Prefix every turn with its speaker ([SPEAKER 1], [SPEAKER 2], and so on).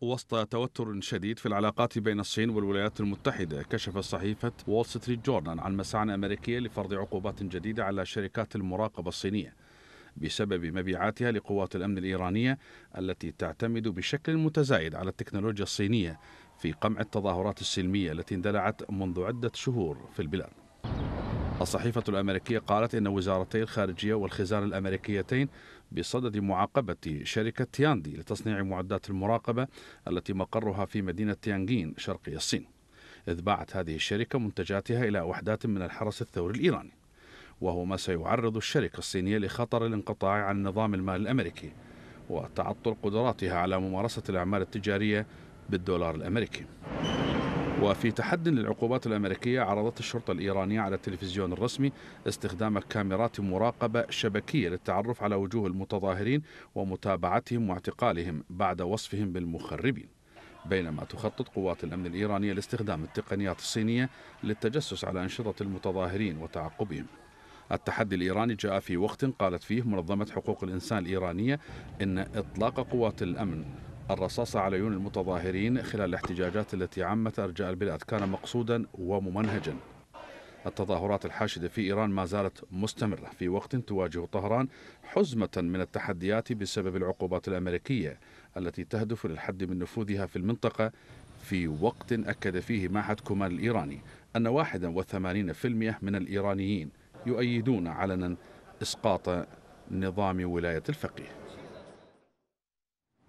[SPEAKER 1] وسط توتر شديد في العلاقات بين الصين والولايات المتحدة كشفت صحيفة وول ستريت جورنال عن مساعي أمريكية لفرض عقوبات جديدة على شركات المراقبة الصينية بسبب مبيعاتها لقوات الأمن الإيرانية التي تعتمد بشكل متزايد على التكنولوجيا الصينية في قمع التظاهرات السلمية التي اندلعت منذ عدة شهور في البلاد الصحيفة الأمريكية قالت إن وزارتي الخارجية والخزانة الأمريكيتين بصدد معاقبة شركة تياندي لتصنيع معدات المراقبة التي مقرها في مدينة تيانجين شرقي الصين إذ باعت هذه الشركة منتجاتها إلى وحدات من الحرس الثوري الإيراني وهو ما سيعرض الشركة الصينية لخطر الانقطاع عن نظام المال الأمريكي وتعطل قدراتها على ممارسة الأعمال التجارية بالدولار الأمريكي وفي تحد للعقوبات الأمريكية عرضت الشرطة الإيرانية على التلفزيون الرسمي استخدام كاميرات مراقبة شبكية للتعرف على وجوه المتظاهرين ومتابعتهم واعتقالهم بعد وصفهم بالمخربين بينما تخطط قوات الأمن الإيرانية لاستخدام التقنيات الصينية للتجسس على أنشطة المتظاهرين وتعقبهم التحدي الإيراني جاء في وقت قالت فيه منظمة حقوق الإنسان الإيرانية إن إطلاق قوات الأمن الرصاص على عيون المتظاهرين خلال الاحتجاجات التي عمت أرجاء البلاد كان مقصودا وممنهجا التظاهرات الحاشدة في إيران ما زالت مستمرة في وقت تواجه طهران حزمة من التحديات بسبب العقوبات الأمريكية التي تهدف للحد من نفوذها في المنطقة في وقت أكد فيه معهد كومان الإيراني أن 81% من الإيرانيين يؤيدون علنا إسقاط نظام ولاية الفقيه